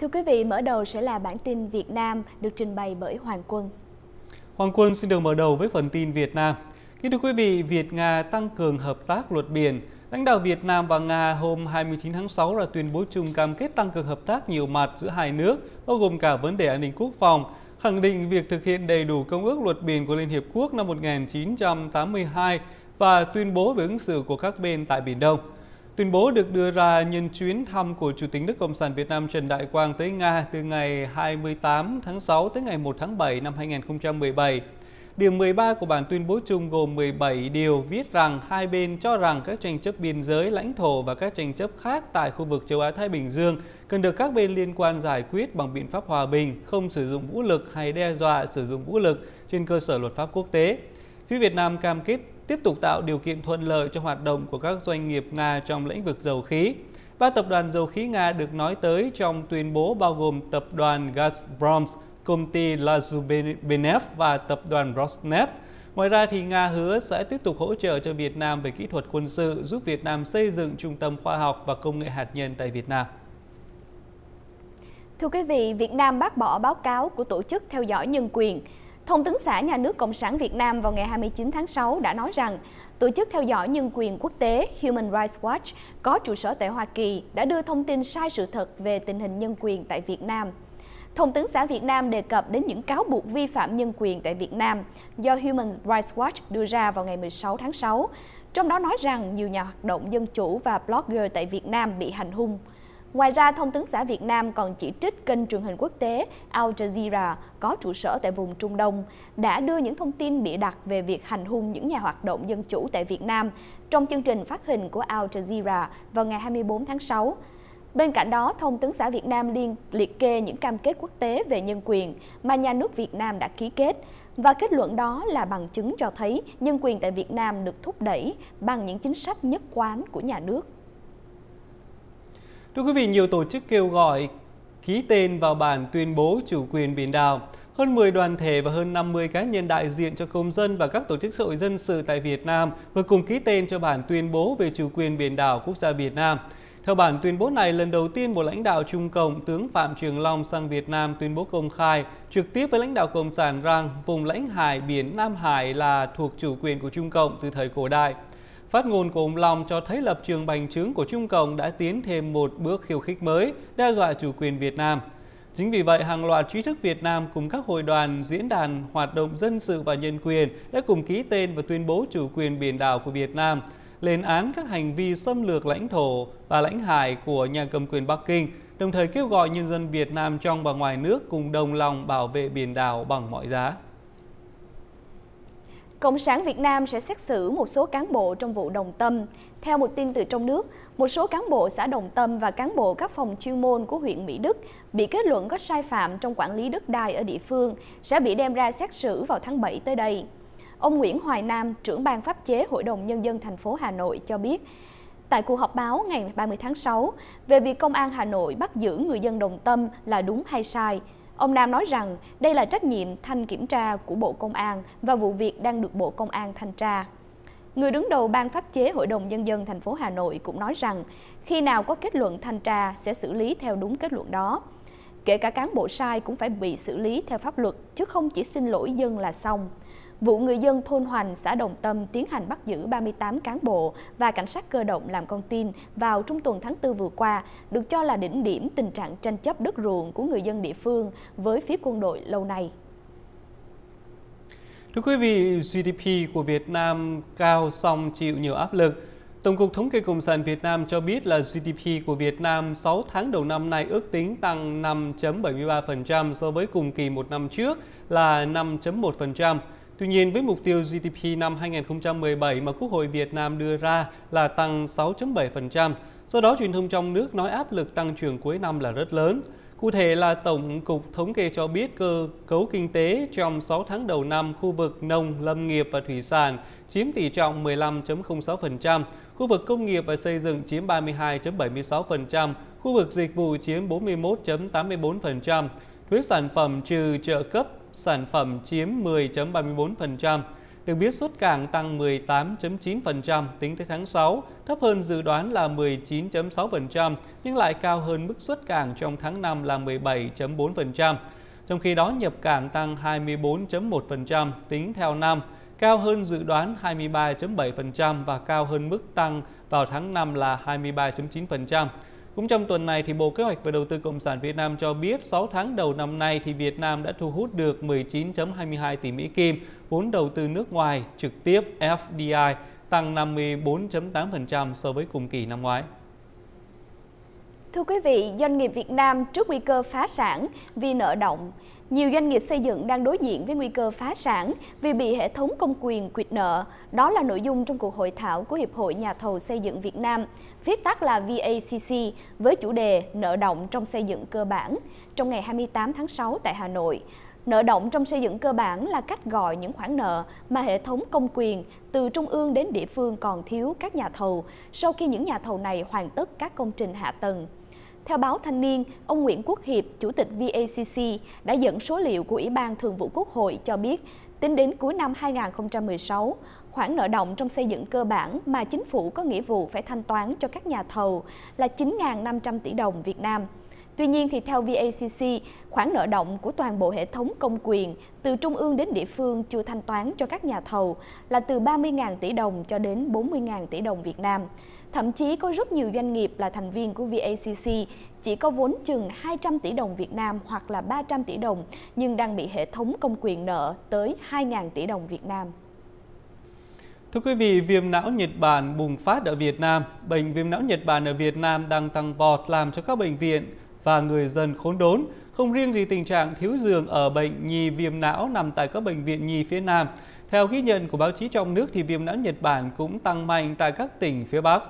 Thưa quý vị, mở đầu sẽ là bản tin Việt Nam được trình bày bởi Hoàng Quân. Hoàng Quân xin được mở đầu với phần tin Việt Nam. Kính thưa quý vị, Việt-Nga tăng cường hợp tác luật biển. Lãnh đạo Việt Nam và Nga hôm 29 tháng 6 đã tuyên bố chung cam kết tăng cường hợp tác nhiều mặt giữa hai nước, bao gồm cả vấn đề an ninh quốc phòng, khẳng định việc thực hiện đầy đủ Công ước Luật Biển của Liên Hiệp Quốc năm 1982 và tuyên bố về ứng xử của các bên tại Biển Đông. Tuyên bố được đưa ra nhân chuyến thăm của Chủ tịch nước Cộng sản Việt Nam Trần Đại Quang tới Nga từ ngày 28 tháng 6 tới ngày 1 tháng 7 năm 2017. Điểm 13 của bản tuyên bố chung gồm 17 điều viết rằng hai bên cho rằng các tranh chấp biên giới, lãnh thổ và các tranh chấp khác tại khu vực châu Á-Thái Bình Dương cần được các bên liên quan giải quyết bằng biện pháp hòa bình, không sử dụng vũ lực hay đe dọa sử dụng vũ lực trên cơ sở luật pháp quốc tế. Phía Việt Nam cam kết tiếp tục tạo điều kiện thuận lợi cho hoạt động của các doanh nghiệp Nga trong lĩnh vực dầu khí. Ba tập đoàn dầu khí Nga được nói tới trong tuyên bố bao gồm tập đoàn Gazprom, công ty Lazubenev và tập đoàn Rosneft. Ngoài ra thì Nga hứa sẽ tiếp tục hỗ trợ cho Việt Nam về kỹ thuật quân sự, giúp Việt Nam xây dựng trung tâm khoa học và công nghệ hạt nhân tại Việt Nam. Thưa quý vị, Việt Nam bác bỏ báo cáo của Tổ chức Theo dõi Nhân quyền Thông tấn xã Nhà nước Cộng sản Việt Nam vào ngày 29 tháng 6 đã nói rằng, tổ chức theo dõi nhân quyền quốc tế Human Rights Watch có trụ sở tại Hoa Kỳ đã đưa thông tin sai sự thật về tình hình nhân quyền tại Việt Nam. Thông tấn xã Việt Nam đề cập đến những cáo buộc vi phạm nhân quyền tại Việt Nam do Human Rights Watch đưa ra vào ngày 16 tháng 6, trong đó nói rằng nhiều nhà hoạt động dân chủ và blogger tại Việt Nam bị hành hung. Ngoài ra, Thông tấn xã Việt Nam còn chỉ trích kênh truyền hình quốc tế Al Jazeera có trụ sở tại vùng Trung Đông đã đưa những thông tin bịa đặt về việc hành hung những nhà hoạt động dân chủ tại Việt Nam trong chương trình phát hình của Al Jazeera vào ngày 24 tháng 6. Bên cạnh đó, Thông tấn xã Việt Nam liên liệt kê những cam kết quốc tế về nhân quyền mà nhà nước Việt Nam đã ký kết và kết luận đó là bằng chứng cho thấy nhân quyền tại Việt Nam được thúc đẩy bằng những chính sách nhất quán của nhà nước. Thưa quý vị, nhiều tổ chức kêu gọi ký tên vào bản tuyên bố chủ quyền biển đảo. Hơn 10 đoàn thể và hơn 50 cá nhân đại diện cho công dân và các tổ chức xã hội dân sự tại Việt Nam vừa cùng ký tên cho bản tuyên bố về chủ quyền biển đảo quốc gia Việt Nam. Theo bản tuyên bố này, lần đầu tiên một lãnh đạo Trung Cộng tướng Phạm Trường Long sang Việt Nam tuyên bố công khai trực tiếp với lãnh đạo Cộng sản rằng vùng lãnh hải biển Nam Hải là thuộc chủ quyền của Trung Cộng từ thời cổ đại. Phát ngôn của ông Long cho thấy lập trường bành trướng của Trung Cộng đã tiến thêm một bước khiêu khích mới, đe dọa chủ quyền Việt Nam. Chính vì vậy, hàng loạt trí thức Việt Nam cùng các hội đoàn, diễn đàn, hoạt động dân sự và nhân quyền đã cùng ký tên và tuyên bố chủ quyền biển đảo của Việt Nam, lên án các hành vi xâm lược lãnh thổ và lãnh hải của nhà cầm quyền Bắc Kinh, đồng thời kêu gọi nhân dân Việt Nam trong và ngoài nước cùng đồng lòng bảo vệ biển đảo bằng mọi giá. Cộng sản Việt Nam sẽ xét xử một số cán bộ trong vụ Đồng Tâm. Theo một tin từ trong nước, một số cán bộ xã Đồng Tâm và cán bộ các phòng chuyên môn của huyện Mỹ Đức bị kết luận có sai phạm trong quản lý đất đai ở địa phương sẽ bị đem ra xét xử vào tháng 7 tới đây. Ông Nguyễn Hoài Nam, trưởng ban pháp chế Hội đồng Nhân dân thành phố Hà Nội cho biết, tại cuộc họp báo ngày 30 tháng 6 về việc Công an Hà Nội bắt giữ người dân Đồng Tâm là đúng hay sai – Ông Nam nói rằng đây là trách nhiệm thanh kiểm tra của Bộ Công an và vụ việc đang được Bộ Công an thanh tra. Người đứng đầu ban pháp chế Hội đồng Nhân dân thành phố Hà Nội cũng nói rằng khi nào có kết luận thanh tra sẽ xử lý theo đúng kết luận đó. Kể cả cán bộ sai cũng phải bị xử lý theo pháp luật, chứ không chỉ xin lỗi dân là xong. Vụ người dân thôn Hoành, xã Đồng Tâm tiến hành bắt giữ 38 cán bộ và cảnh sát cơ động làm con tin vào trung tuần tháng 4 vừa qua được cho là đỉnh điểm tình trạng tranh chấp đất ruộng của người dân địa phương với phía quân đội lâu nay. Thưa quý vị, GDP của Việt Nam cao song chịu nhiều áp lực Tổng cục Thống kê Cộng sản Việt Nam cho biết là GDP của Việt Nam 6 tháng đầu năm nay ước tính tăng 5.73% so với cùng kỳ một năm trước là 5.1%. Tuy nhiên, với mục tiêu GDP năm 2017 mà Quốc hội Việt Nam đưa ra là tăng 6.7%, do đó truyền thông trong nước nói áp lực tăng trưởng cuối năm là rất lớn. Cụ thể là Tổng cục Thống kê cho biết cơ cấu kinh tế trong 6 tháng đầu năm khu vực nông, lâm nghiệp và thủy sản chiếm tỷ trọng 15.06%, khu vực công nghiệp và xây dựng chiếm 32.76%, khu vực dịch vụ chiếm 41.84%, thuế sản phẩm trừ trợ cấp sản phẩm chiếm 10.34%, được biết xuất cảng tăng 18.9% tính tới tháng 6, thấp hơn dự đoán là 19.6% nhưng lại cao hơn mức xuất cảng trong tháng 5 là 17.4%. Trong khi đó nhập cảng tăng 24.1% tính theo năm, cao hơn dự đoán 23.7% và cao hơn mức tăng vào tháng 5 là 23.9%. Cũng trong tuần này, thì Bộ Kế hoạch và Đầu tư Cộng sản Việt Nam cho biết 6 tháng đầu năm nay thì Việt Nam đã thu hút được 19.22 tỷ Mỹ Kim vốn đầu tư nước ngoài trực tiếp FDI tăng 54.8% so với cùng kỳ năm ngoái. Thưa quý vị, doanh nghiệp Việt Nam trước nguy cơ phá sản vì nợ động. Nhiều doanh nghiệp xây dựng đang đối diện với nguy cơ phá sản vì bị hệ thống công quyền quyệt nợ. Đó là nội dung trong cuộc hội thảo của Hiệp hội Nhà thầu xây dựng Việt Nam, viết tắt là VACC, với chủ đề Nợ động trong xây dựng cơ bản, trong ngày 28 tháng 6 tại Hà Nội. Nợ động trong xây dựng cơ bản là cách gọi những khoản nợ mà hệ thống công quyền từ trung ương đến địa phương còn thiếu các nhà thầu sau khi những nhà thầu này hoàn tất các công trình hạ tầng theo báo Thanh niên, ông Nguyễn Quốc Hiệp, Chủ tịch VACC, đã dẫn số liệu của Ủy ban Thường vụ Quốc hội cho biết, tính đến cuối năm 2016, khoản nợ động trong xây dựng cơ bản mà chính phủ có nghĩa vụ phải thanh toán cho các nhà thầu là 9.500 tỷ đồng Việt Nam. Tuy nhiên thì theo VACC, khoản nợ động của toàn bộ hệ thống công quyền từ trung ương đến địa phương chưa thanh toán cho các nhà thầu là từ 30.000 tỷ đồng cho đến 40.000 tỷ đồng Việt Nam. Thậm chí có rất nhiều doanh nghiệp là thành viên của VACC chỉ có vốn chừng 200 tỷ đồng Việt Nam hoặc là 300 tỷ đồng nhưng đang bị hệ thống công quyền nợ tới 2.000 tỷ đồng Việt Nam. Thưa quý vị, viêm não Nhật Bản bùng phát ở Việt Nam. Bệnh viêm não Nhật Bản ở Việt Nam đang tăng vọt làm cho các bệnh viện và người dân khốn đốn. Không riêng gì tình trạng thiếu giường ở bệnh nhi viêm não nằm tại các bệnh viện nhi phía Nam. Theo ghi nhận của báo chí trong nước thì viêm não Nhật Bản cũng tăng mạnh tại các tỉnh phía Bắc.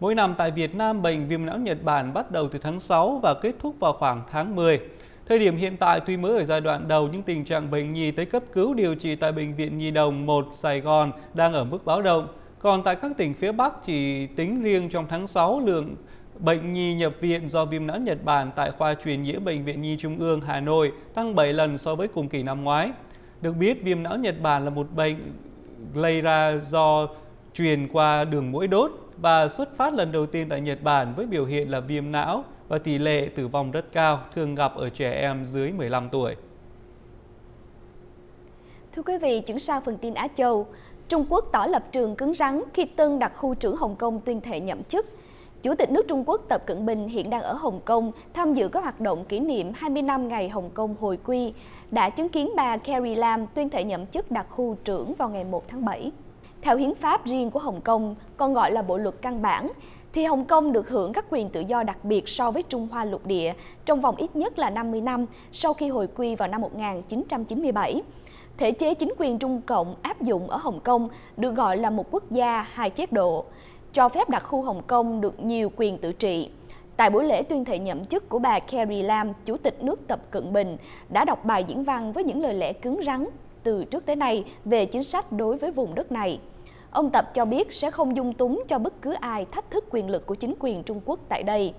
Mỗi năm tại Việt Nam, bệnh viêm não Nhật Bản bắt đầu từ tháng 6 và kết thúc vào khoảng tháng 10. Thời điểm hiện tại tuy mới ở giai đoạn đầu nhưng tình trạng bệnh nhi tới cấp cứu điều trị tại Bệnh viện Nhi Đồng 1 Sài Gòn đang ở mức báo động. Còn tại các tỉnh phía Bắc chỉ tính riêng trong tháng 6 lượng Bệnh nhi nhập viện do viêm não Nhật Bản tại khoa truyền nhiễm Bệnh viện Nhi Trung ương Hà Nội tăng 7 lần so với cùng kỳ năm ngoái. Được biết, viêm não Nhật Bản là một bệnh lây ra do truyền qua đường mũi đốt và xuất phát lần đầu tiên tại Nhật Bản với biểu hiện là viêm não và tỷ lệ tử vong rất cao, thường gặp ở trẻ em dưới 15 tuổi. Thưa quý vị, chuyển sang phần tin Á Châu. Trung Quốc tỏ lập trường cứng rắn khi Tân đặt khu trưởng Hồng Kông tuyên thệ nhậm chức – Chủ tịch nước Trung Quốc Tập Cận Bình hiện đang ở Hồng Kông tham dự các hoạt động kỷ niệm 20 năm ngày Hồng Kông hồi quy, đã chứng kiến bà Carrie Lam tuyên thệ nhậm chức đặc khu trưởng vào ngày 1 tháng 7. Theo hiến pháp riêng của Hồng Kông, còn gọi là bộ luật căn bản, thì Hồng Kông được hưởng các quyền tự do đặc biệt so với Trung Hoa lục địa trong vòng ít nhất là 50 năm sau khi hồi quy vào năm 1997 thể chế chính quyền Trung Cộng áp dụng ở Hồng Kông được gọi là một quốc gia hai chế độ, cho phép đặc khu Hồng Kông được nhiều quyền tự trị. Tại buổi lễ tuyên thệ nhậm chức của bà Carrie Lam, Chủ tịch nước Tập Cận Bình đã đọc bài diễn văn với những lời lẽ cứng rắn từ trước tới nay về chính sách đối với vùng đất này. Ông Tập cho biết sẽ không dung túng cho bất cứ ai thách thức quyền lực của chính quyền Trung Quốc tại đây.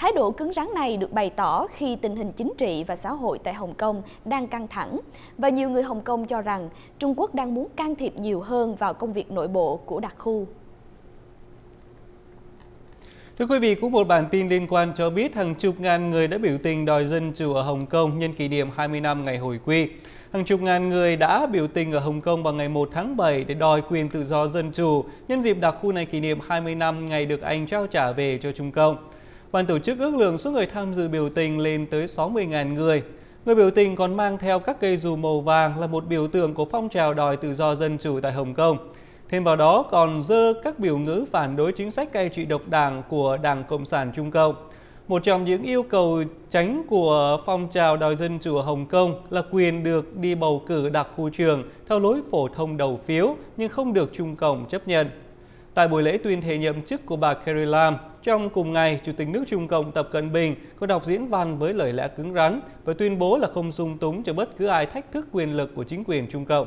Thái độ cứng rắn này được bày tỏ khi tình hình chính trị và xã hội tại Hồng Kông đang căng thẳng và nhiều người Hồng Kông cho rằng Trung Quốc đang muốn can thiệp nhiều hơn vào công việc nội bộ của đặc khu. Thưa quý vị, cũng một bản tin liên quan cho biết hàng chục ngàn người đã biểu tình đòi dân chủ ở Hồng Kông nhân kỷ niệm 20 năm ngày hồi quy. Hàng chục ngàn người đã biểu tình ở Hồng Kông vào ngày 1 tháng 7 để đòi quyền tự do dân chủ nhân dịp đặc khu này kỷ niệm 20 năm ngày được Anh trao trả về cho Trung Cộng. Ban tổ chức ước lượng số người tham dự biểu tình lên tới 60.000 người. Người biểu tình còn mang theo các cây dù màu vàng là một biểu tượng của phong trào đòi tự do dân chủ tại Hồng Kông. Thêm vào đó còn dơ các biểu ngữ phản đối chính sách cai trị độc đảng của Đảng Cộng sản Trung Cộng. Một trong những yêu cầu tránh của phong trào đòi dân chủ ở Hồng Kông là quyền được đi bầu cử đặc khu trường theo lối phổ thông đầu phiếu nhưng không được Trung Cộng chấp nhận. Tại buổi lễ tuyên thệ nhậm chức của bà Carrie Lam, trong cùng ngày, Chủ tịch nước Trung Cộng Tập Cận Bình có đọc diễn văn với lời lẽ cứng rắn và tuyên bố là không dung túng cho bất cứ ai thách thức quyền lực của chính quyền Trung Cộng.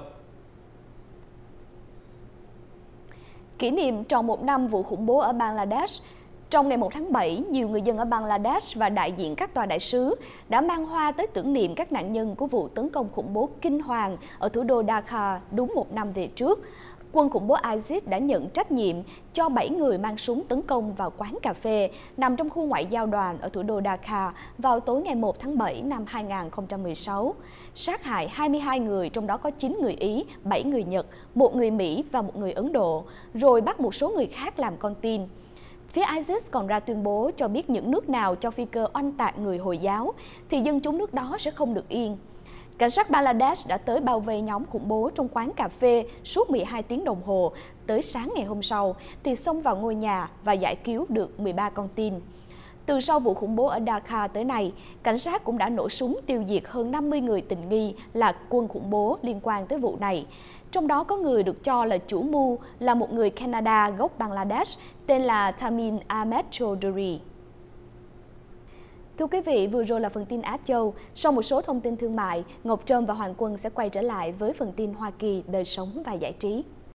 Kỷ niệm tròn một năm vụ khủng bố ở Bangladesh, trong ngày 1 tháng 7, nhiều người dân ở Bangladesh và đại diện các tòa đại sứ đã mang hoa tới tưởng niệm các nạn nhân của vụ tấn công khủng bố kinh hoàng ở thủ đô Dhaka đúng một năm về trước quân khủng bố ISIS đã nhận trách nhiệm cho 7 người mang súng tấn công vào quán cà phê nằm trong khu ngoại giao đoàn ở thủ đô Dhaka vào tối ngày 1 tháng 7 năm 2016, sát hại 22 người, trong đó có 9 người Ý, 7 người Nhật, 1 người Mỹ và 1 người Ấn Độ, rồi bắt một số người khác làm con tin. Phía ISIS còn ra tuyên bố cho biết những nước nào cho phi cơ oanh tạc người Hồi giáo thì dân chúng nước đó sẽ không được yên. Cảnh sát Bangladesh đã tới bao vây nhóm khủng bố trong quán cà phê suốt 12 tiếng đồng hồ. Tới sáng ngày hôm sau thì xông vào ngôi nhà và giải cứu được 13 con tin. Từ sau vụ khủng bố ở Dhaka tới nay, cảnh sát cũng đã nổ súng tiêu diệt hơn 50 người tình nghi là quân khủng bố liên quan tới vụ này. Trong đó có người được cho là chủ mưu là một người Canada gốc Bangladesh tên là Tamin Ahmed Choudhury. Thưa quý vị, vừa rồi là phần tin Á Châu. Sau một số thông tin thương mại, Ngọc Trâm và Hoàng Quân sẽ quay trở lại với phần tin Hoa Kỳ, đời sống và giải trí.